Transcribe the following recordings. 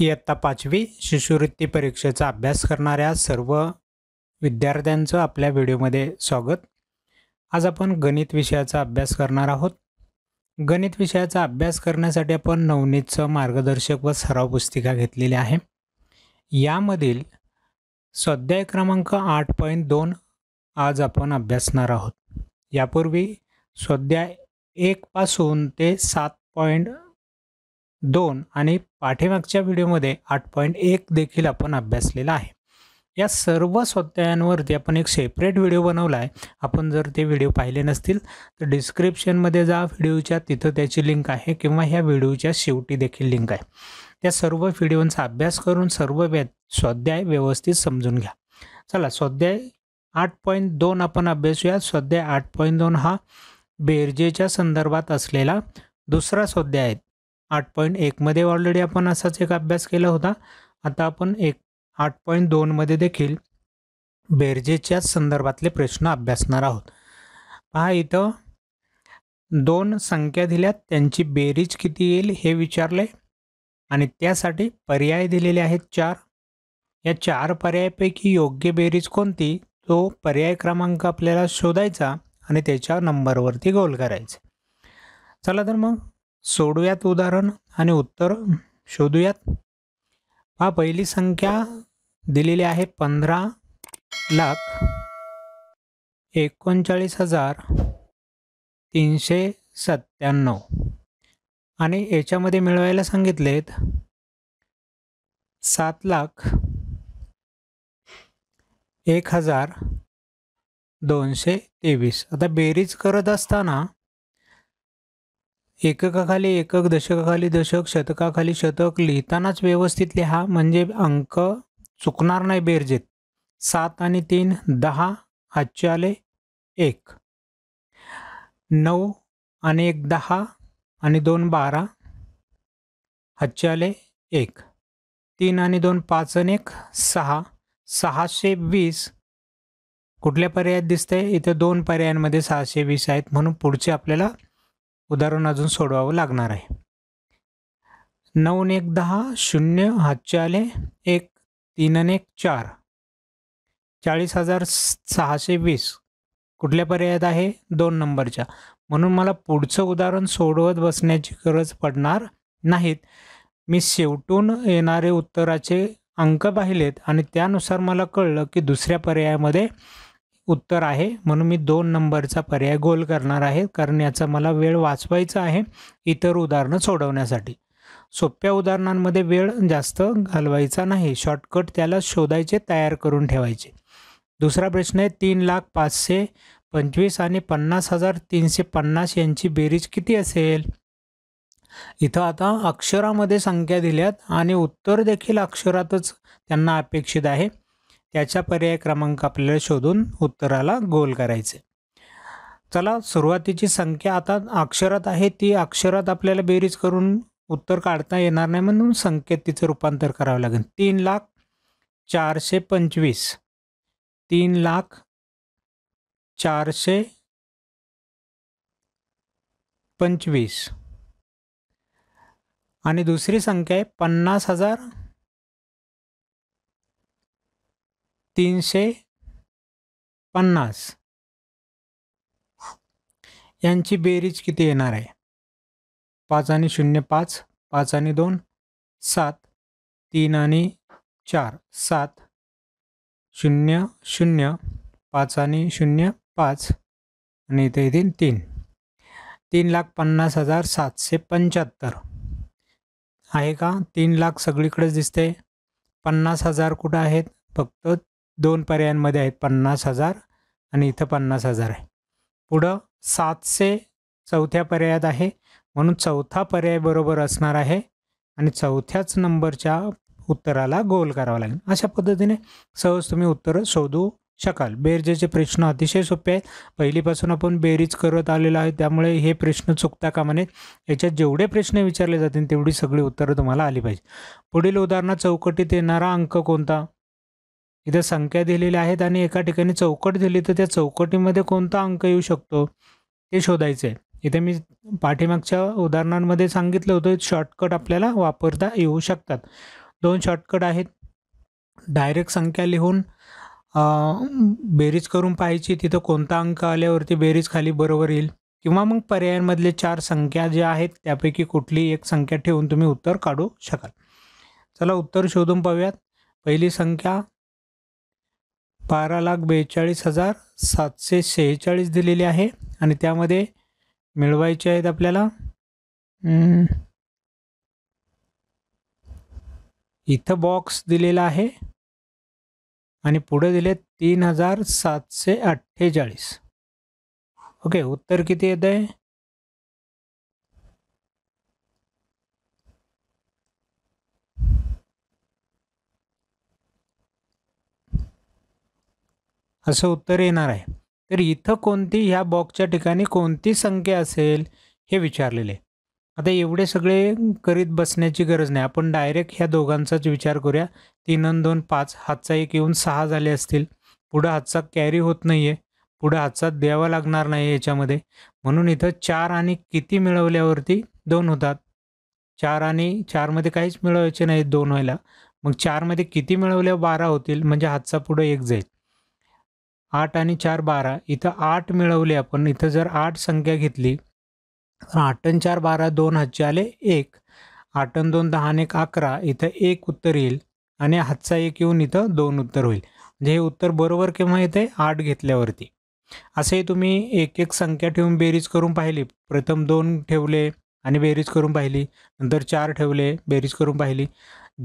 इयत्ता पाचवी शिष्यवृत्ती परीक्षेचा अभ्यास करणाऱ्या सर्व विद्यार्थ्यांचं आपल्या व्हिडिओमध्ये स्वागत आज आपण गणित विषयाचा अभ्यास करणार आहोत गणित विषयाचा अभ्यास करण्यासाठी आपण नवनीतचं मार्गदर्शक व सराव पुस्तिका घेतलेली आहे यामधील स्वाध्याय क्रमांक आठ पॉईंट दोन आज आपण अभ्यासणार आहोत यापूर्वी स्वाध्याय एकपासून ते सात पॉईंट दोन आणि पाठीमागच्या व्हिडिओमध्ये आठ पॉईंट एक देखील आपण अभ्यासलेला आहे या सर्व स्वाध्यायांवरती आपण एक सेपरेट व्हिडिओ बनवला आहे आपण जर ते व्हिडिओ पाहिले नसतील तर डिस्क्रिप्शनमध्ये जा व्हिडिओच्या तिथं त्याची लिंक आहे किंवा ह्या व्हिडिओच्या शेवटी देखील लिंक आहे त्या सर्व व्हिडिओंचा अभ्यास करून सर्व व्या स्वाध्याय व्यवस्थित समजून घ्या चला स्वाध्याय आठ पॉईंट दोन आपण अभ्यासूया स्वाध्याय आठ पॉईंट दोन हा बेरजेच्या संदर्भात असलेला दुसरा स्वाध्याय आहे आठ पॉईंट एकमध्ये ऑलरेडी आपण असाच एक अभ्यास केला होता आता आपण एक आठ पॉईंट दोनमध्ये देखील बेरजेच्याच संदर्भातले प्रश्न अभ्यासणार आहोत पहा इथं दोन संख्या दिल्यात त्यांची बेरीज किती येईल हे विचारले आणि त्यासाठी पर्याय दिलेले आहेत चार या चार पर्यायापैकी योग्य बेरीज कोणती तो पर्याय क्रमांक आपल्याला शोधायचा आणि त्याच्या नंबरवरती गोल करायचा चला तर मग सोडूयात उदाहरण आणि उत्तर शोधूयात हा पहिली संख्या दिलेली आहे पंधरा लाख एकोणचाळीस हजार तीनशे सत्त्याण्णव आणि याच्यामध्ये मिळवायला सांगितलेत सात लाख एक हजार दोनशे तेवीस आता बेरीज करत असताना एककाखाली एकक दशकाखाली दशक शतकाखाली शतक लिहितानाच व्यवस्थित लिहा म्हणजे अंक चुकणार नाही बेरजेत सात आणि तीन दहा आजचे आले एक नऊ आणि एक दहा आणि दोन बारा आजचे आले एक तीन आणि दोन पाच आणि एक सहा सहाशे वीस कुठल्या पर्यायात दिसतंय इथं दोन पर्यायांमध्ये सहाशे वीस आहेत म्हणून पुढचे आपल्याला उदाहरण अजून सोडवावं लागणार आहे नऊन एक दहा शून्य हातचे आले एक तीन एक चार चाळीस हजार सहाशे वीस कुठल्या पर्यायात आहे दोन नंबरच्या म्हणून मला पुढचं उदाहरण सोडवत बसण्याची गरज पडणार नाहीत मी शेवटून येणारे उत्तराचे अंक पाहिलेत आणि त्यानुसार मला कळलं की दुसऱ्या पर्यायामध्ये उत्तर आहे म्हणून मी दोन नंबरचा पर्याय गोल करणार आहे कारण याचा मला वेळ वाचवायचा आहे इतर उदाहरणं सोडवण्यासाठी सोप्या उदाहरणांमध्ये वेळ जास्त घालवायचा नाही शॉर्टकट त्याला शोधायचे तयार करून ठेवायचे दुसरा प्रश्न आहे तीन लाख पाचशे पंचवीस आणि पन्नास हजार तीनशे पन्नास यांची बेरीज किती असेल इथं आता अक्षरामध्ये संख्या दिल्यात आणि उत्तर देखील अक्षरातच त्यांना अपेक्षित आहे याचा पर्याय क्रमांक आपल्याला शोधून उत्तराला गोल करायचे चला सुरुवातीची संख्या आता अक्षरात आहे ती अक्षरात आपल्याला बेरीज करून उत्तर काढता येणार नाही म्हणून संख्येत तिचं रूपांतर करावं लागेल तीन लाख चारशे पंचवीस तीन लाख चारशे पंचवीस आणि दुसरी संख्या आहे पन्नास हजार तीनशे पन्नास यांची बेरीज किती येणार आहे पाच आणि शून्य पाच पाच आणि दोन सात तीन आणि चार सात शून्य शून्य पाच आणि शून्य पाच आणि इथे येथील तीन तीन लाख पन्नास हजार सातशे पंच्याहत्तर आहे का तीन लाख सगळीकडेच दिसते पन्नास हजार कुठं आहेत फक्त दोन पर्यायांमध्ये आहेत पन्नास हजार आणि इथं पन्नास हजार आहे पुढं सातशे चौथ्या पर्यायात आहे म्हणून चौथा पर्याय बरोबर असणार आहे आणि चौथ्याच नंबरच्या उत्तराला गोल करावा लागेल अशा पद्धतीने सहज तुम्ही उत्तरं शोधू शकाल बेरजेचे प्रश्न अतिशय सोपे आहेत पहिलीपासून आपण बेरीज करत आलेलो आहे त्यामुळे हे प्रश्न चुकता कामा म्हणे याच्यात जेवढे प्रश्न विचारले जातील तेवढी सगळी उत्तरं तुम्हाला आली पाहिजे पुढील उदाहरणात चौकटीत येणारा अंक कोणता इथे संख्या दिलेल्या आहेत आणि एका ठिकाणी चौकट दिली तर त्या चौकटीमध्ये कोणता अंक येऊ शकतो हे शोधायचं आहे इथे मी पाठीमागच्या उदाहरणांमध्ये सांगितलं होतं शॉर्टकट आपल्याला वापरता येऊ शकतात दोन शॉर्टकट आहेत डायरेक्ट संख्या लिहून बेरीज करून पाहायची तिथं कोणता अंक आल्यावरती बेरीज खाली बरोबर येईल किंवा मग पर्यायांमधले चार संख्या ज्या आहेत त्यापैकी कुठली एक संख्या ठेवून तुम्ही उत्तर काढू शकाल चला उत्तर शोधून पाहूयात पहिली संख्या बारा लाख बेचाळीस हजार सातशे सेहेचाळीस दिलेली आहे आणि त्यामध्ये मिळवायचे आहेत आपल्याला इथं बॉक्स दिलेला आहे आणि पुढे दिले तीन हजार सातशे अठ्ठेचाळीस ओके उत्तर किती येतं आहे असं उत्तर येणार आहे तर इथं कोणती ह्या बॉक्सच्या ठिकाणी कोणती संख्या असेल हे विचारलेले आता एवढे सगळे करीत बसण्याची गरज नाही आपण डायरेक्ट ह्या दोघांचाच विचार करूया तीन आणि दोन पाच हातचा एक येऊन सहा झाले असतील पुढं हातचा कॅरी होत नाही आहे पुढं हातचा द्यावा लागणार नाही याच्यामध्ये म्हणून इथं चार आणि किती मिळवल्यावरती दोन होतात चार आणि चारमध्ये काहीच मिळवायचे नाही दोन व्हायला मग चारमध्ये किती मिळवल्या बारा होतील म्हणजे हातचा पुढं एक जाईल आठ आणि चार बारा इथं आठ मिळवले आपण इथं जर आठ संख्या घेतली तर आणि चार बारा दोन हातचे आले एक आणि दोन दहा एक अकरा इथं एक उत्तर येईल आणि हातचा एक येऊन इथं दोन उत्तर होईल म्हणजे हे उत्तर बरोबर केव्हा येते आठ घेतल्यावरती असे तुम्ही एक एक संख्या ठेवून बेरीज करून पाहिली प्रथम दोन ठेवले आणि बेरीज करून पाहिली नंतर चार ठेवले बेरीज करून पाहिली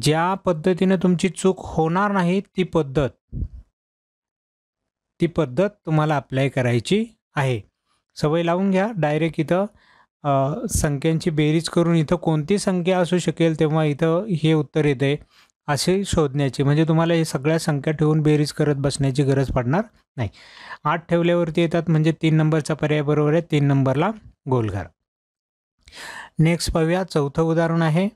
ज्या पद्धतीनं तुमची चूक होणार नाही ती पद्धत ती पद्धत तुम्हाला अप्लाय करायची आहे सवय लावून घ्या डायरेक्ट इथं संख्यांची बेरीज करून इथं कोणती संख्या असू शकेल तेव्हा इथं हे उत्तर येते असे शोधण्याची म्हणजे तुम्हाला हे सगळ्या संख्या ठेवून बेरीज करत बसण्याची गरज पडणार नाही आठ ठेवल्यावरती येतात म्हणजे तीन नंबरचा पर्याय बरोबर आहे तीन नंबरला गोल नेक्स्ट पाहूया चौथं उदाहरण आहे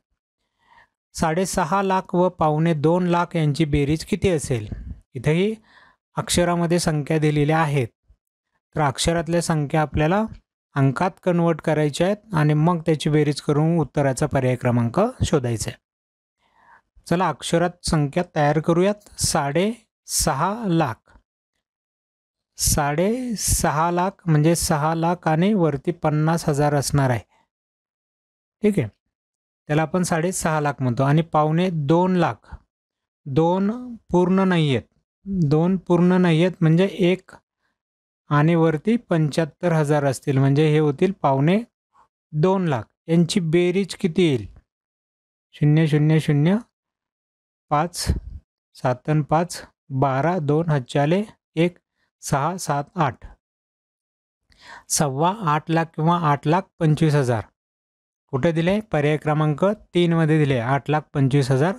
साडेसहा लाख व पावणे दोन लाख यांची बेरीज किती असेल इथंही अक्षरामध्ये संख्या दिलेल्या आहेत तर अक्षरातल्या संख्या आपल्याला अंकात कन्वर्ट करायच्या आहेत आणि मग त्याची बेरीज करून उत्तराचा पर्याय क्रमांक शोधायचा आहे चला अक्षरात संख्या तयार करूयात साडे सहा लाख साडे सहा लाख म्हणजे सहा लाख आणि वरती पन्नास हजार असणार आहे ठीक आहे त्याला आपण साडेसहा लाख म्हणतो आणि पावणे दोन लाख दोन पूर्ण नाही आहेत दोन पूर्ण नाही आहेत म्हणजे एक आणि वरती पंच्याहत्तर हजार असतील म्हणजे हे होतील पावणे दोन लाख यांची बेरीज किती येईल शून्य शून्य शून्य पाच सातन पाच बारा दोन हजारे एक सहा सात आठ सव्वा आठ लाख किंवा आठ लाख पंचवीस हजार कुठे दिले पर्याय क्रमांक तीनमध्ये दिले आठ लाख पंचवीस हजार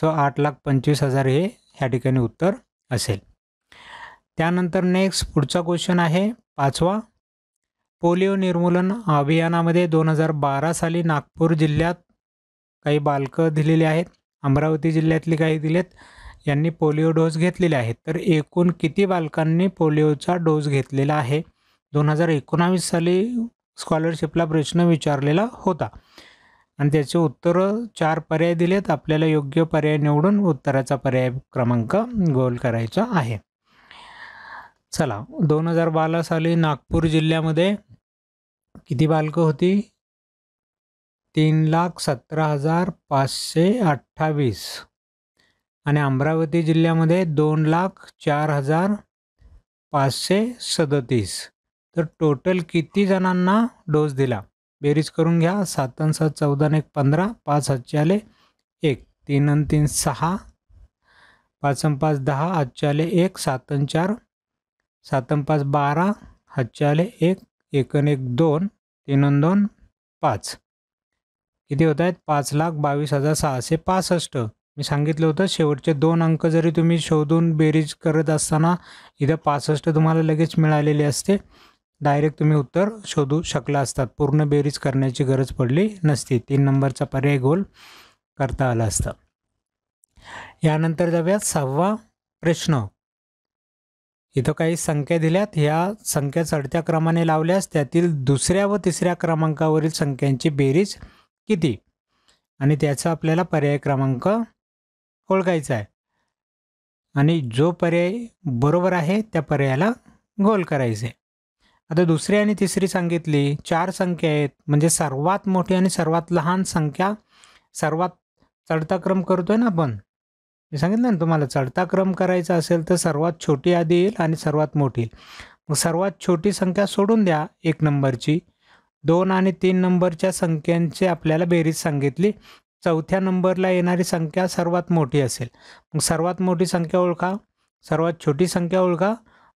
सो आठ लाख पंचवीस हजार हे ह्या ठिकाणी उत्तर असेल त्यानंतर नेक्स्ट पुढचा क्वेश्चन आहे पाचवा पोलिओ निर्मूलन अभियानामध्ये दोन हजार बारा साली नागपूर जिल्ह्यात काही बालकं दिलेली आहेत अमरावती जिल्ह्यातली काही दिलेत यांनी पोलिओ डोस घेतलेले आहेत तर एकूण किती बालकांनी पोलिओचा डोस घेतलेला आहे दोन हजार एकोणावीस साली स्कॉलरशिपला प्रश्न विचारलेला होता आणि त्याचे उत्तरं चार पर्याय दिलेत आपल्याला योग्य पर्याय निवडून उत्तराचा पर्याय क्रमांक गोल करायचा आहे चला दोन हजार बारा साली नागपूर जिल्ह्यामध्ये किती बालकं होती तीन लाख सतरा हजार पाचशे अठ्ठावीस आणि अमरावती जिल्ह्यामध्ये दोन लाख चार हजार पाचशे सदतीस तर टोटल किती जणांना डोस दिला बेरीज करून घ्या सात सात चौदा एक पंधरा पाच हातचे आले एक तीन आणि तीन सहा पाच आणि पाच दहा हातचे आले एक सात चार सात आणि पाच बारा हातचे आले एक एक एक दोन तीन दोन पाच किती होत आहेत पाच लाख बावीस हजार सहाशे पासष्ट मी सांगितलं होतं शेवटचे दोन अंक जरी तुम्ही शोधून बेरीज करत असताना इथं पासष्ट तुम्हाला लगेच मिळालेले असते डायरेक्ट तुम्ही उत्तर शोधू शकला असतात पूर्ण बेरीज करण्याची गरज पडली नसती तीन नंबरचा पर्याय गोल करता आला असता यानंतर जाऊयात सहावा प्रश्न इथं काही संख्या दिल्यात ह्या संख्या चढत्या क्रमाने लावल्यास त्यातील दुसऱ्या व तिसऱ्या क्रमांकावरील संख्यांची बेरीज किती आणि त्याचा आपल्याला पर्याय क्रमांक ओळखायचा आहे आणि जो पर्याय बरोबर आहे त्या पर्यायाला गोल करायचे आता दुसरी आणि तिसरी सांगितली चार संख्या आहेत म्हणजे सर्वात मोठी आणि सर्वात लहान संख्या सर्वात चढता क्रम करतोय ना आपण मी सांगितलं ना तुम्हाला चढता क्रम करायचा असेल तर सर्वात छोटी आधी येईल आणि सर्वात मोठी मग सर्वात छोटी संख्या सोडून द्या एक नंबरची दोन आणि तीन नंबरच्या संख्यांची आपल्याला बेरीज सांगितली चौथ्या नंबरला येणारी संख्या सर्वात मोठी असेल मग सर्वात मोठी संख्या ओळखा सर्वात छोटी संख्या ओळखा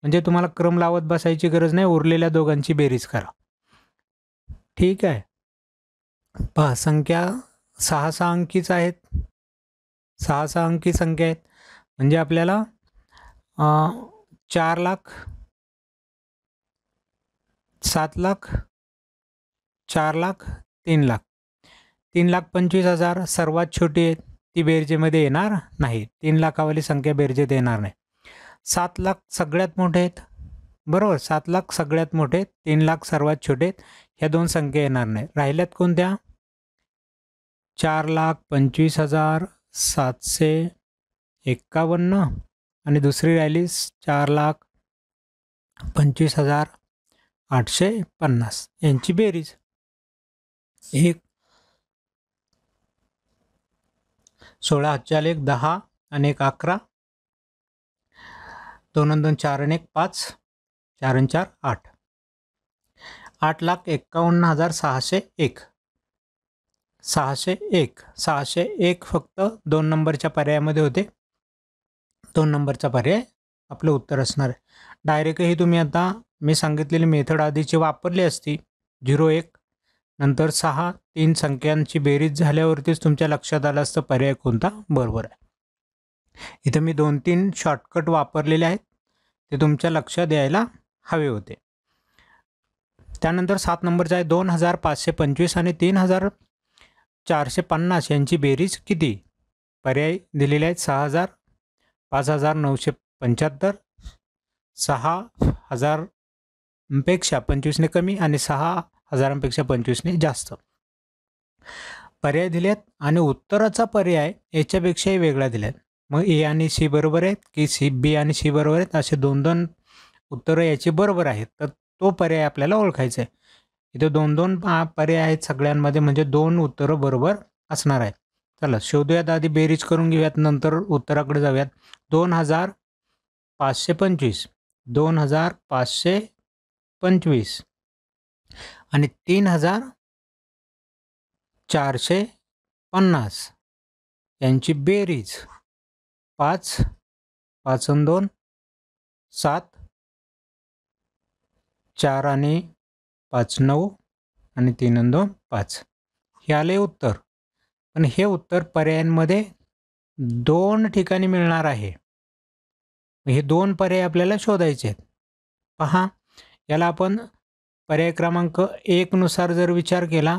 म्हणजे तुम्हाला क्रम लावत बसायची गरज नाही उरलेल्या दोघांची बेरीज करा ठीक आहे पहा संख्या सहा सहा अंकीच आहेत सहा सहा अंकी संख्या आहेत म्हणजे आपल्याला चार लाख सात लाख चार लाख तीन लाख तीन लाख पंचवीस हजार सर्वात छोटी आहे ती बेरजेमध्ये येणार नाही तीन लाखावाली संख्या बेरजेत येणार नाही सात लाख सगळ्यात मोठे आहेत बरोबर सात लाख सगळ्यात मोठे तीन लाख सर्वात छोटे आहेत ह्या दोन संख्या येणार नाही राहिल्यात कोणत्या चार लाख पंचवीस हजार सातशे एक्कावन्न आणि दुसरी राहिली चार लाख पंचवीस हजार आठशे पन्नास यांची बेरीज एक सोळा हजार एक दहा आणि एक अकरा दोन दोन चार आणि एक पाच चार आणि चार आठ आठ लाख एक्कावन्न हजार सहाशे एक सहाशे एक सहाशे एक फक्त दोन नंबरच्या पर्यायामध्ये होते दोन नंबरचा पर्याय आपलं उत्तर असणार आहे डायरेक्ट तुम्ही आता मी सांगितलेली मेथड आधीची वापरली असती झिरो एक नंतर सहा तीन संख्यांची बेरीज झाल्यावरतीच तुमच्या लक्षात आलं असतं पर्याय कोणता बरोबर आहे इथं मी दोन तीन शॉर्टकट वापरलेले आहेत ते तुमच्या लक्ष द्यायला हवे होते त्यानंतर सात नंबरचा आहे दोन हजार पाचशे पंचवीस आणि तीन हजार चारशे पन्नास यांची बेरीज किती पर्याय दिलेले आहेत सहा हजार पाच हजार नऊशे पंच्याहत्तर सहा हजारपेक्षा पंचवीसने कमी आणि सहा हजारांपेक्षा पंचवीसने जास्त पर्याय दिले आहेत आणि उत्तराचा पर्याय याच्यापेक्षाही वेगळा दिला आहे मग ए आणि सी बरोबर आहेत की सी बी आणि सी बरोबर आहेत असे दोन दोन उत्तरं याची बरोबर आहेत तर तो पर्याय आपल्याला ओळखायचा आहे इथे दोन दोन पर्याय आहेत सगळ्यांमध्ये म्हणजे दोन उत्तरं बरोबर असणार आहेत चला शोधूयात आधी बेरीज करून घेऊयात नंतर उत्तराकडे जाऊयात दोन हजार पाचशे पंचवीस दोन हजार पाचशे पंचवीस आणि तीन हजार चारशे पन्नास यांची बेरीज पाच पाच आणि दोन सात चार आणि पाच नऊ आणि तीन आणि दोन पाच हे आले उत्तर पण हे उत्तर पर्यायांमध्ये दोन ठिकाणी मिळणार आहे हे दोन पर्याय आपल्याला शोधायचे आहेत पहा याला आपण पर्याय क्रमांक एकनुसार जर विचार केला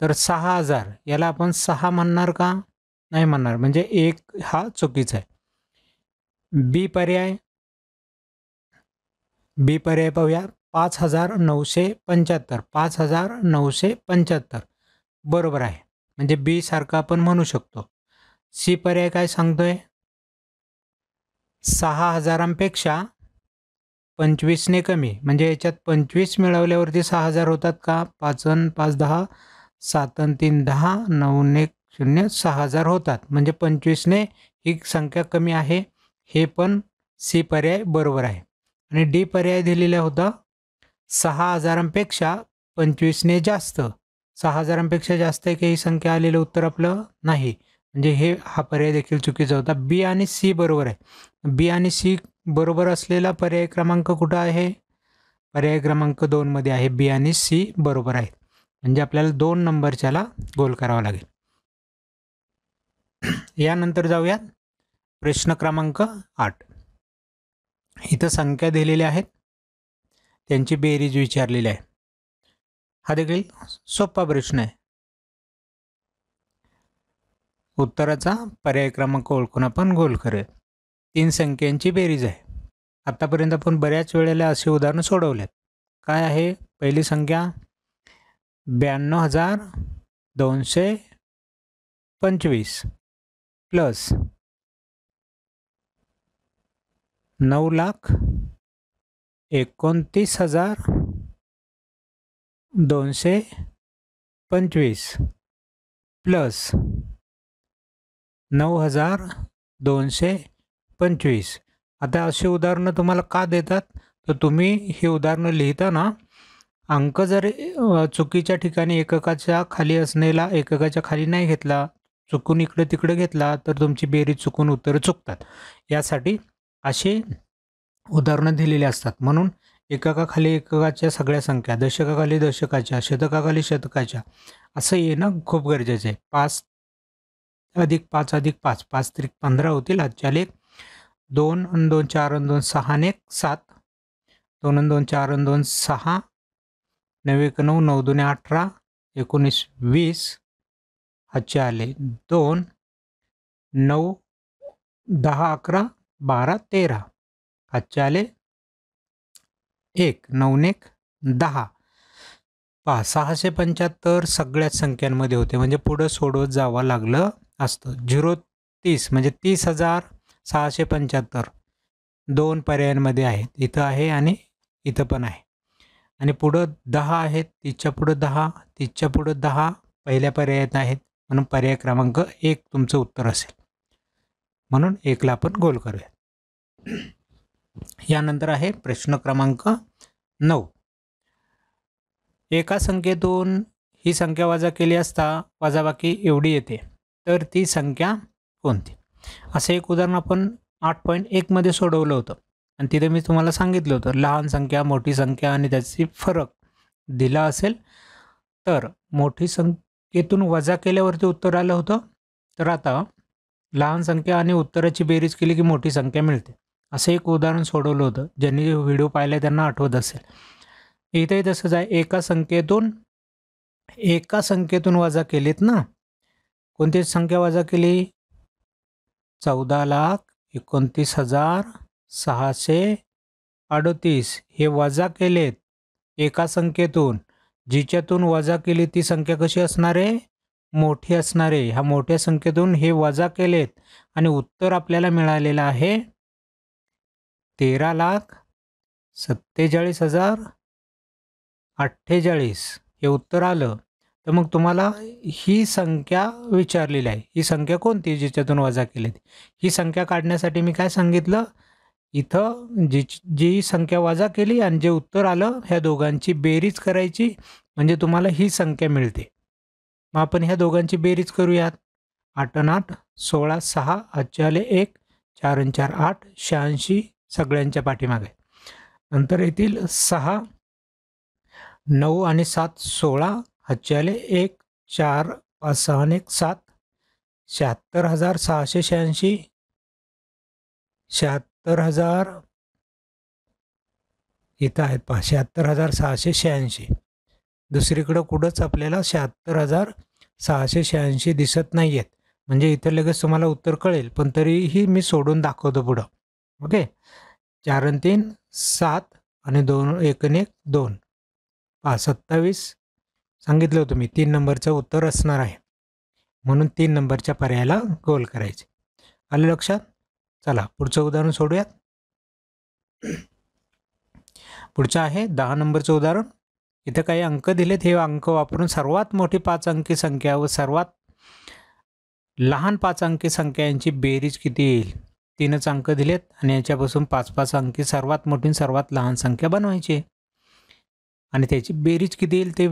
तर सहा हजार याला आपण सहा म्हणणार का नाही म्हणणार म्हणजे एक हा चुकीचा आहे बी पर्याय बी पर्याय पाहूया पाच हजार नऊशे पंच्याहत्तर पाच हजार नऊशे पंच्याहत्तर बरोबर आहे म्हणजे बी सारखं आपण म्हणू शकतो सी पर्याय काय सांगतोय सहा हजारांपेक्षा पंचवीसने कमी म्हणजे याच्यात पंचवीस मिळवल्यावरती सहा हजार होतात का पाचन पाच दहा सातन तीन दहा नऊने शून्य सहा हजार होतात म्हणजे पंचवीसने ही संख्या कमी आहे हे पण सी पर्याय बरोबर आहे आणि डी पर्याय दिलेला होता सहा हजारांपेक्षा पंचवीसने जास्त सहा हजारांपेक्षा जास्त आहे की ही संख्या आलेलं उत्तर आपलं नाही म्हणजे हे हा पर्याय देखील चुकीचा होता बी आणि सी बरोबर आहे बी आणि सी बरोबर असलेला पर्याय क्रमांक कुठं आहे पर्याय क्रमांक दोनमध्ये आहे बी आणि सी बरोबर आहे म्हणजे आपल्याला दोन नंबरच्याला गोल करावा लागेल यानंतर जाऊयात प्रश्न क्रमांक आठ इथं संख्या दिलेल्या आहेत त्यांची बेरीज विचारलेली आहे हा देखील सोपा प्रश्न आहे उत्तराचा पर्याय क्रमांक ओळखून आपण गोल करूया तीन संख्यांची बेरीज आहे आत्तापर्यंत आपण बऱ्याच वेळेला असे उदाहरणं सोडवल्यात काय आहे पहिली संख्या ब्याण्णव हजार दोनशे पंचवीस प्लस नऊ लाख एकोणतीस हजार दोनशे पंचवीस प्लस नऊ हजार दोनशे पंचवीस आता अशी उदाहरणं तुम्हाला का देतात तर तुम्ही ही उदाहरणं लिहिताना अंक जर चुकीच्या ठिकाणी एककाच्या खाली असणेला एककाच्या खाली नाही घेतला चुकून इकडे तिकडे घेतला तर तुमची बेरीज चुकून उत्तरं चुकतात यासाठी असे उदाहरणं दिलेली असतात म्हणून एककाखाली एककाच्या सगळ्या संख्या दशकाखाली दशकाच्या शतकाखाली शतकाच्या असं येणं खूप गरजेचं आहे पाच अधिक पाच अधिक पाच पाच त्रिक पंधरा होतील आजच्या लेख दोन अन दोन चार अन दोन सहा एक सात दोन अन दोन चार अन दोन सहा नऊ एक नऊ नऊ दोन अठरा एकोणीस वीस आजचे आले दोन नऊ दहा अकरा बारा तेरा आजचे आले एक नऊ नऊने दहा पहा सहाशे पंच्याहत्तर सगळ्याच संख्यांमध्ये होते म्हणजे पुढं सोडवत जावं लागलं असतं झिरो तीस म्हणजे तीस हजार सहाशे पंच्याहत्तर दोन पर्यायांमध्ये आहेत इथं आहे आणि इथं पण आहे आणि पुढं दहा आहेत तिच्या पुढं दहा तिच्या पुढं दहा पहिल्या पर्यायात आहेत म्हणून पर्याय क्रमांक एक तुमचं उत्तर असेल म्हणून एकला आपण गोल करूया यानंतर आहे प्रश्न क्रमांक नऊ एका संख्येतून ही संख्या वजा केली असता वजाबाकी एवढी येते तर ती संख्या कोणती असं एक उदाहरण आपण आठ पॉईंट एकमध्ये सोडवलं होतं आणि तिथे मी तुम्हाला सांगितलं होतं लहान संख्या मोठी संख्या आणि त्याची फरक दिला असेल तर मोठी संख येथून वजा केल्यावरती उत्तर आलं होतं तर आता लहान संख्या आणि उत्तराची बेरीज केली की मोठी संख्या मिळते असं एक उदाहरण सोडवलं होतं ज्यांनी व्हिडिओ पाहिला त्यांना आठवत असेल इथंही तसंच आहे एका संख्येतून एका संख्येतून वजा केलीत ना कोणती संख्या वजा केली चौदा लाख एकोणतीस हजार सहाशे अडतीस हे वजा केलेत एका संख्येतून जिच्यातून वजा केली ती संख्या कशी असणार आहे मोठी असणार आहे ह्या मोठ्या संख्येतून हे वजा केलेत आणि उत्तर आपल्याला मिळालेलं आहे तेरा लाख सत्तेचाळीस हजार अठ्ठेचाळीस हे उत्तर आलं तर मग तुम्हाला ही संख्या विचारलेली आहे ही संख्या कोणती जिच्यातून वजा केली ही संख्या काढण्यासाठी मी काय सांगितलं इथं जी जी संख्या वाजा केली आणि जे उत्तर आलं ह्या दोघांची बेरीज करायची म्हणजे तुम्हाला ही संख्या मिळते मग आपण ह्या दोघांची बेरीज करूयात आठ आठ सोळा सहा आजच्याले एक चार चार आठ शहाऐंशी सगळ्यांच्या पाठीमागे नंतर येथील सहा नऊ आणि सात सोळा आजच्याले एक चार पाच सहा आणि एक सात शहात्तर हजार सहाशे शहाऐंशी शहात्तर त्तर हजार इथं आहेत पहा शहात्तर हजार सहाशे शहाऐंशी दुसरीकडं कुठंच आपल्याला शहात्तर हजार सहाशे शहाऐंशी दिसत नाही आहेत म्हणजे इथं लगेच तुम्हाला उत्तर कळेल पण तरीही मी सोडून दाखवतो पुढं ओके चार आणि तीन सात आणि दोन एक आणि एक दोन पहा सत्तावीस सांगितलं होतं मी तीन नंबरचं उत्तर असणार आहे म्हणून तीन नंबरच्या पर्यायाला गोल करायचे आलं लक्षात चला पुढचं उदाहरण सोडूयात पुढचं आहे दहा नंबरचं उदाहरण इथं काही अंक दिलेत हे अंक वापरून सर्वात मोठी पाच अंकी संख्या व सर्वात लहान पाच अंकी संख्या यांची बेरीज किती येईल तीनच अंक दिलेत आणि याच्यापासून पाच पाच अंकी सर्वात मोठी सर्वात लहान संख्या बनवायची आणि त्याची बेरीज किती येईल ते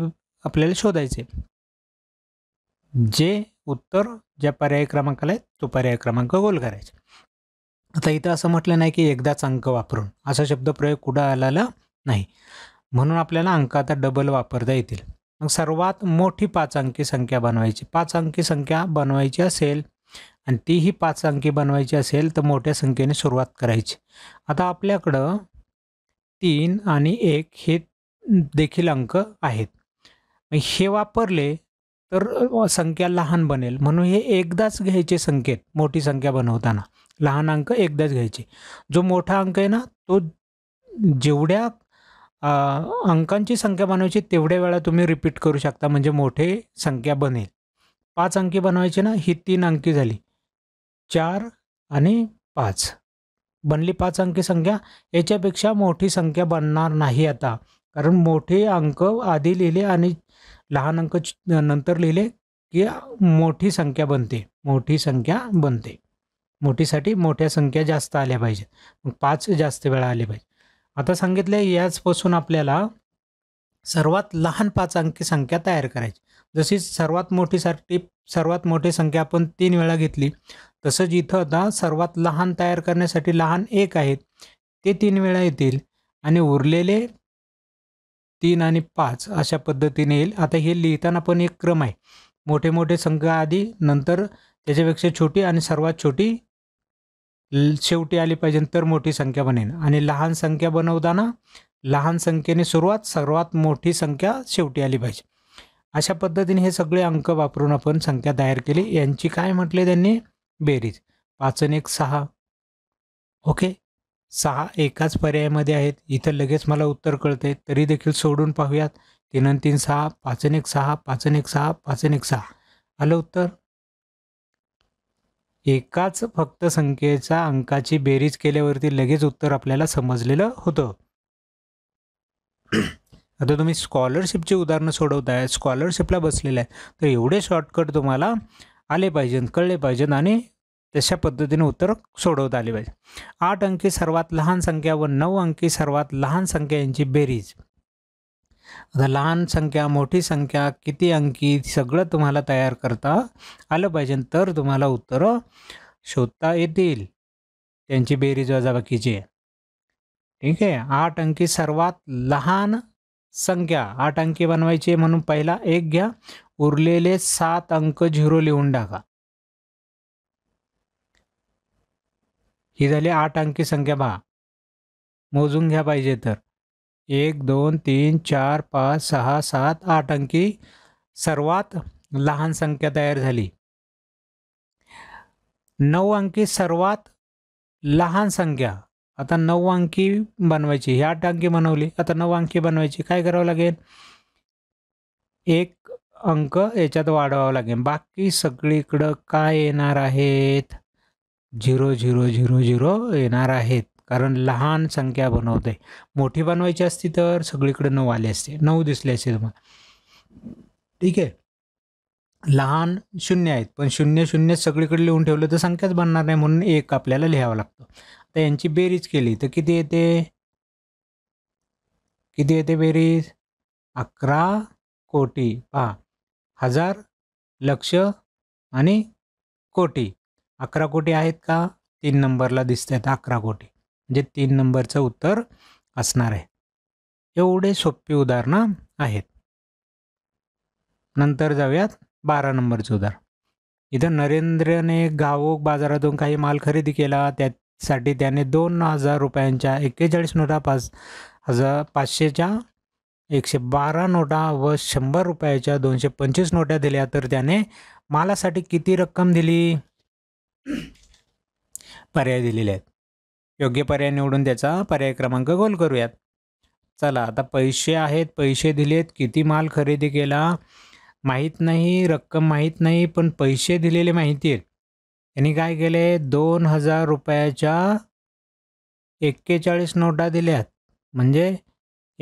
आपल्याला शोधायचे जे उत्तर ज्या पर्याय क्रमांकाला आहे तो पर्याय क्रमांक गोल करायचा आता इथं असं म्हटलं नाही की एकदाच अंक वापरून असा शब्दप्रयोग कुठं आलेला नाही म्हणून आपल्याला अंक आता डबल वापरता येतील मग सर्वात मोठी पाच अंकी संख्या बनवायची पाच अंकी संख्या बनवायची असेल आणि तीही पाच अंकी बनवायची असेल तर मोठ्या संख्येने सुरुवात करायची आता आपल्याकडं तीन आणि एक हे देखील अंक आहेत हे वापरले तर संख्या लहान बनेल म्हणून हे एकदाच घ्यायचे संकेत मोठी संख्या बनवताना लहान अंक एकदाच घ्यायचे जो मोठा अंक आहे ना तो जेवढ्या अंकांची संख्या बनवायची तेवढ्या वेळा तुम्ही रिपीट करू शकता म्हणजे मोठे संख्या बनेल पाच अंकी बनवायचे ना ही तीन अंकी झाली चार आणि पाच बनली पाच अंकी संख्या याच्यापेक्षा मोठी संख्या बनणार नाही आता कारण मोठे अंक आधी लिहिले आणि लहान अंक नंतर लिहिले की मोठी संख्या बनते मोठी संख्या बनते मोठीसाठी मोठ्या संख्या जास्त आल्या पाहिजेत मग पाच जास्त वेळा आले पाहिजे आता सांगितलं याचपासून आपल्याला सर्वात लहान पाच अंकी संख्या तयार करायची जशी सर्वात मोठीसाठी सर्वात मोठी संख्या आपण तीन वेळा घेतली तसंच इथं आता सर्वात लहान तयार करण्यासाठी लहान एक आहेत ते तीन वेळा येतील आणि उरलेले तीन आणि पाच अशा पद्धतीने येईल आता हे लिहिताना पण एक क्रम आहे मोठे मोठे संख्या आधी नंतर त्याच्यापेक्षा छोटी आणि सर्वात छोटी शेवटी आली पाहिजे तर मोठी संख्या बनेन आणि लहान संख्या बनवताना लहान संख्येने सुरुवात सर्वात मोठी संख्या शेवटी आली पाहिजे अशा पद्धतीने हे सगळे अंक वापरून आपण संख्या तयार केली यांची काय म्हटले त्यांनी बेरीज पाच एक सहा ओके सहा एकाच पर्यायामध्ये आहेत इथं लगेच मला उत्तर कळते तरी देखील सोडून पाहूयात तीन तीन सहा पाचन एक सहा पाचन एक सहा पाचन एक सहा आलं उत्तर एकाच फक्त संख्येच्या अंकाची बेरीज केल्यावरती लगेच उत्तर आपल्याला समजलेलं होतं आता तुम्ही स्कॉलरशिपची उदाहरणं सोडवताय स्कॉलरशिपला बसलेलं आहे तर एवढे शॉर्टकट तुम्हाला आले पाहिजेत कळले पाहिजेत आणि तशा पद्धतीने उत्तर सोडवता आले पाहिजे आठ अंकी सर्वात लहान संख्या व नऊ अंकी सर्वात लहान संख्या यांची बेरीज आता लहान संख्या मोठी संख्या किती अंकी सगळं तुम्हाला तयार करता आलं पाहिजे तर तुम्हाला उत्तर शोधता येतील त्यांची बेरीज वजाबाकीची ठीक आहे आठ अंकी सर्वात लहान संख्या आठ अंकी बनवायची म्हणून पहिला एक घ्या उरलेले सात अंक झिरो लिहून टाका ही झाली आठ अंकी संख्या बा मोजून घ्या पाहिजे तर एक दोन तीन चार पाच सहा सात आठ अंकी सर्वात लहान संख्या तयार झाली नऊ अंकी सर्वात लहान संख्या आता नऊ अंकी बनवायची ही आठ अंकी बनवली आता नऊ अंकी बनवायची काय करावं लागेल एक अंक याच्यात वाढवावं लागेल बाकी सगळीकडं काय येणार आहेत झिरो झिरो झिरो झिरो येणार आहेत कारण लहान संख्या बनवते मोठी बनवायची असती तर सगळीकडे नऊ आले असते नऊ दिसले असते तुम्हाला ठीक आहे लहान शून्य आहेत पण शून्य शून्य सगळीकडे लिहून ठेवलं तर संख्याच बनणार नाही म्हणून एक आपल्याला लिहावा लागतो आता यांची बेरीज केली तर किती येते किती येते बेरीज अकरा कोटी पहा हजार लक्ष आणि कोटी अकरा कोटी आहेत का तीन नंबरला दिसत आहेत अकरा कोटी जे म्हणजे तीन नंबरचं उत्तर असणार आहे एवढे सोपी उदाहरणं आहेत नंतर जाऊयात बारा नंबरचं उदाहरण इथं नरेंद्रने गावोक बाजारातून काही माल खरेदी केला त्यासाठी त्याने दोन हजार रुपयांच्या एक्केचाळीस नोटा पाच हजार पाचशेच्या एकशे बारा नोटा व शंभर रुपयाच्या दोनशे पंचवीस नोट्या दिल्या तर त्याने मालासाठी किती रक्कम दिली पर्याय दिलेले आहेत योग्य पर्याय निवडून त्याचा पर्याय क्रमांक गोल करूयात चला आता पैसे आहेत पैसे दिलेत किती माल खरेदी केला माहीत नाही रक्कम माहीत नाही पण पैसे दिलेले माहिती आहेत त्यांनी काय केले दोन हजार रुपयाच्या एक्केचाळीस नोटा दिल्यात म्हणजे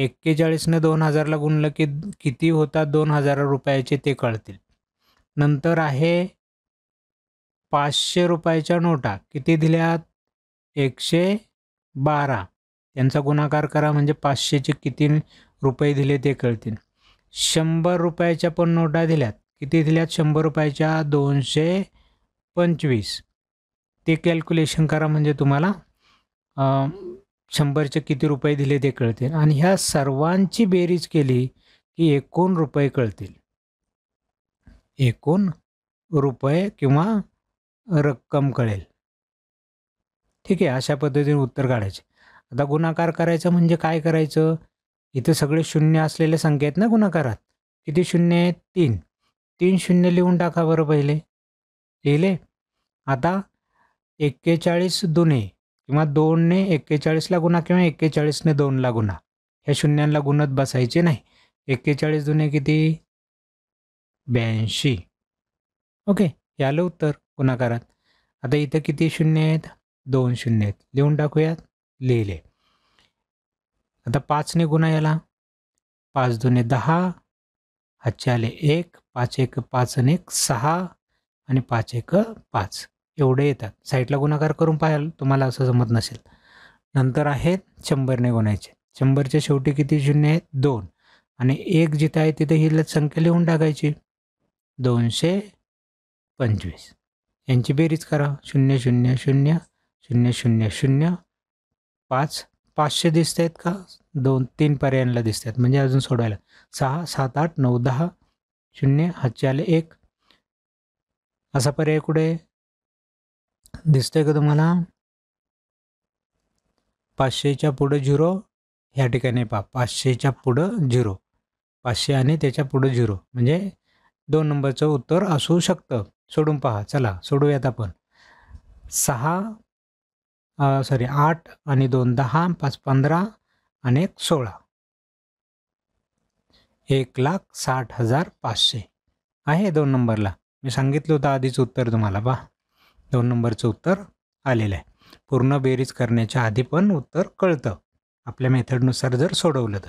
एक्केचाळीसने दोन हजारला गुणलं की किती होतात दोन हजार रुपयाचे ते कळतील नंतर आहे पाचशे रुपयाच्या नोटा किती दिल्यात एकशे बारा यांचा गुणाकार करा म्हणजे पाचशेचे किती रुपये दिले ते कळतील शंभर रुपयाच्या पण नोटा दिल्यात किती दिल्यात शंभर रुपयाच्या दोनशे पंचवीस ते कॅल्क्युलेशन करा म्हणजे तुम्हाला शंभरचे किती रुपये दिले ते कळतील आणि ह्या सर्वांची बेरीज केली की एकूण रुपये कळतील एकूण रुपये किंवा रक्कम कळेल ठीक आहे अशा पद्धतीने उत्तर काढायचे आता गुणाकार करायचं म्हणजे काय करायचं इथं सगळे शून्य असलेले संख्या आहेत ना गुणाकारात किती शून्य आहेत तीन तीन शून्य लिहून टाका बरं पहिले लिहिले आता एक्केचाळीस दुने किंवा दोनने एक्केचाळीसला गुन्हा किंवा एक्केचाळीसने दोनला गुन्हा ह्या शून्यांना गुणत बसायचे नाही एक्केचाळीस जुने किती ब्याऐंशी ओके यालं उत्तर गुणाकारात आता इथं किती शून्य आहेत दोन शून्य आहेत लिहून टाकूयात लिहिले आता पाचने गुन्हा याला पाच दोने दहा आले एक पाच एक पाच आणि एक सहा आणि पाच एक पाच एवढे येतात साईडला गुणाकार करून पाहाल तुम्हाला असं जमत नसेल नंतर आहेत शंभरने गुणायचे शंभरच्या शेवटी किती शून्य आहेत दोन आणि एक जिथे आहे तिथे ही संख्या लिहून टाकायची दोनशे पंचवीस यांची बेरीज करा शून्य शून्य शून्य शून्य शून्य शून्य पाच पाचशे दिसत आहेत का दोन तीन पर्यायांना दिसत आहेत म्हणजे अजून सोडवायला सहा सात आठ नऊ दहा शून्य हातचे आले एक असा पर्याय कुठे दिसतंय का तुम्हाला पाचशेच्या पुढं झिरो ह्या ठिकाणी पहा पाचशेच्या पुढं झिरो पाचशे आणि त्याच्या पुढं झिरो म्हणजे दोन नंबरचं उत्तर असू शकतं सोडून पहा चला सोडूयात आपण सहा सॉरी आठ आणि दोन दहा पाच पंधरा आणि एक सोळा एक लाख साठ हजार पाचशे आहे दोन नंबरला मी सांगितलं होतं आधीच उत्तर तुम्हाला पहा दोन नंबरचं उत्तर आलेलं आहे पूर्ण बेरीज करण्याच्या आधी पण उत्तर कळतं आपल्या मेथडनुसार जर सोडवलं तर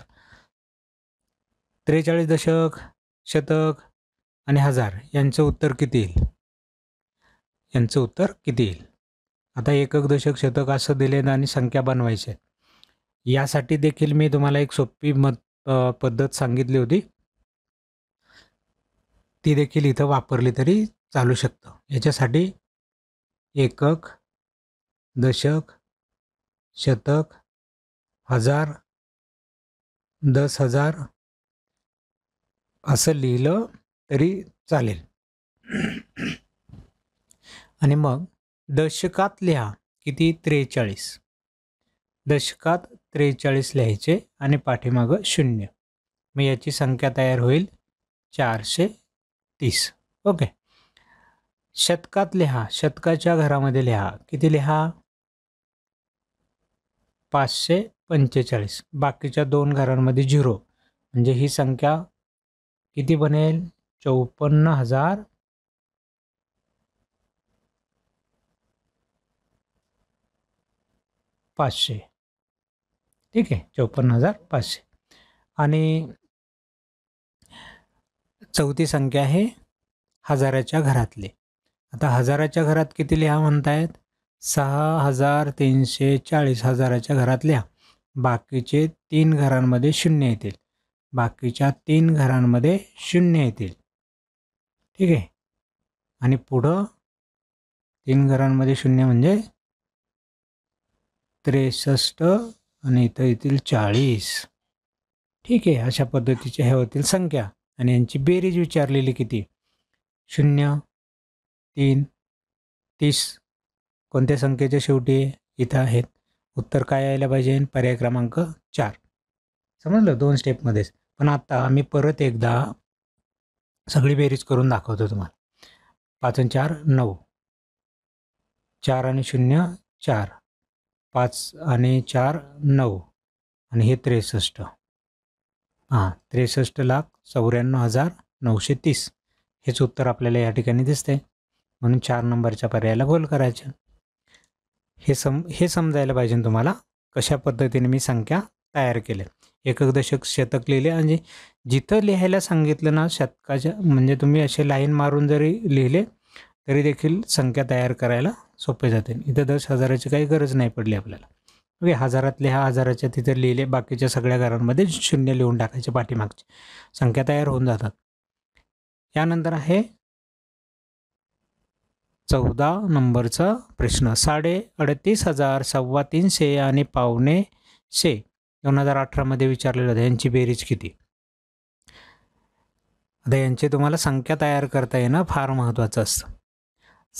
त्रेचाळीस दशक शतक आणि हजार यांचं उत्तर किती येईल यांचं उत्तर किती येईल आता एकक दशक शतक असं दिलेलं आणि संख्या बनवायचे यासाठी देखील मी तुम्हाला एक सोपी मत पद्धत सांगितली होती ती देखील इथं वापरली तरी चालू शकतं याच्यासाठी एकक दशक शतक हजार दस हजार असं लिहिलं तरी चालेल आणि मग दशकात लिहा किती त्रेचाळीस दशकात त्रेचाळीस लिहायचे आणि पाठीमागं शून्य मग याची संख्या तयार होईल चारशे तीस ओके शतकात लिहा शतकाच्या घरामध्ये लिहा किती लिहा पाचशे पंचेचाळीस बाकीच्या दोन घरांमध्ये झिरो म्हणजे ही संख्या किती बनेल चौपन्न हजार पाचशे ठीक आहे चौपन्न हजार पाचशे आणि चौथी संख्या आहे हजाराच्या घरातले आता हजाराच्या घरात किती लिहा म्हणतायत सहा हजार तीनशे चाळीस हजाराच्या घरातल्या बाकीचे तीन घरांमध्ये शून्य येतील बाकीच्या तीन घरांमध्ये शून्य येतील ठीक आहे आणि पुढं तीन घरांमध्ये शून्य म्हणजे त्रेसष्ट आणि इथं येतील चाळीस ठीक आहे अशा पद्धतीच्या ह्या होतील संख्या आणि यांची बेरीज विचारलेली किती शून्य तीन तीस कोणत्या संख्येच्या शेवटी इथं आहेत उत्तर काय यायला पाहिजे पर्याय क्रमांक चार समजलं दोन स्टेपमध्येच पण आत्ता आम्ही परत एकदा सगळी बेरीज करून दाखवतो तुम्हाला पाच आणि चार नऊ चार आणि शून्य चार पाच आणि चार नऊ आणि हे त्रेसष्ट हां त्रेसष्ट लाख चौऱ्याण्णव हजार नऊशे तीस हेच उत्तर आपल्याला या ठिकाणी दिसते म्हणून चार नंबरच्या पर्यायाला गोल करायचं हे सम हे समजायला पाहिजे तुम्हाला कशा पद्धतीने मी संख्या तयार केल्या एकक दशक शतक लिहिले आणि जिथं लिहायला सांगितलं ना शतकाच्या म्हणजे तुम्ही असे लाईन मारून जरी लिहिले तरी देखील संख्या तयार करायला सोपे जाते इथं दस हजाराची काही गरज नाही पडली आपल्याला ओके हजारातले ह्या हजाराच्या तिथे लिहिले बाकीच्या सगळ्या घरांमध्ये शून्य लिहून टाकायचे पाठीमागचे संख्या तयार होऊन जातात यानंतर आहे चौदा नंबरचा प्रश्न साडे अडतीस हजार सव्वा तीनशे आणि पावणे शे दोन हजार अठरामध्ये विचारलेलं होतं यांची बेरीज किती आता यांची तुम्हाला संख्या तयार करता येणं फार महत्त्वाचं असतं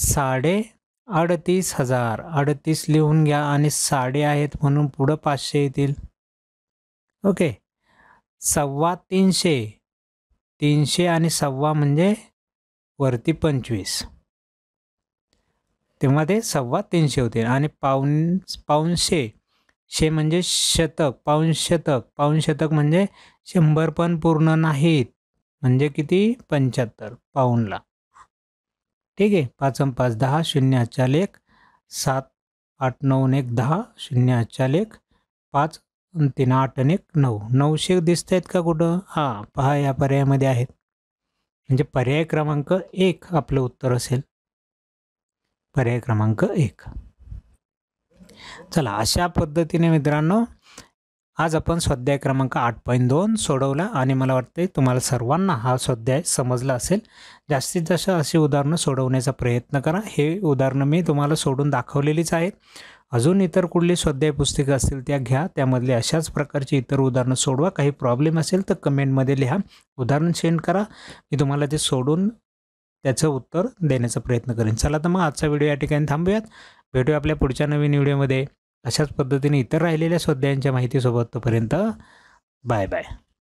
साडे अडतीस हजार अडतीस लिहून घ्या आणि साडे आहेत म्हणून पुढं पाचशे येतील ओके सव्वा तीनशे तीनशे आणि सव्वा म्हणजे वरती पंचवीस तेव्हा ते सव्वा तीनशे होतील आणि पाऊन पाऊनशे शे म्हणजे शतक पाऊनशतक पाऊनशतक म्हणजे शंभर पण पूर्ण नाहीत म्हणजे किती पंच्याहत्तर पाऊनला ठीक आहे पाच पाच दहा शून्य चार लेख सात आठ नऊ एक दहा शून्य चार लेख पाच तीन आठ आणि एक नऊ नऊशे दिसत आहेत का कुठं हां पहा या पर्यायामध्ये आहेत म्हणजे पर्याय क्रमांक एक आपलं उत्तर असेल पर्याय क्रमांक एक चला अशा पद्धतीने मित्रांनो आज आपण स्वाध्याय क्रमांक आठ पॉईंट दोन सोडवला आणि मला वाटते तुम्हाला सर्वांना हा स्वाध्याय समजला असेल जास्तीत जास्त अशी उदाहरणं सोडवण्याचा प्रयत्न करा हे उदाहरणं मी तुम्हाला सोडून दाखवलेलीच आहेत अजून इतर कुठली स्वाध्याय पुस्तकं असतील त्या घ्या त्यामधले अशाच प्रकारची इतर उदाहरणं सोडवा काही प्रॉब्लेम असेल तर कमेंटमध्ये लिहा उदाहरण सेंड करा मी तुम्हाला ते सोडून त्याचं उत्तर देण्याचा प्रयत्न करेन चला तर मग आजचा व्हिडिओ या ठिकाणी थांबूयात भेटूया आपल्या पुढच्या नवीन व्हिडिओमध्ये अशाच पद्धतीने इतर राहिलेल्या स्वाध्यायांच्या माहितीसोबत तोपर्यंत बाय बाय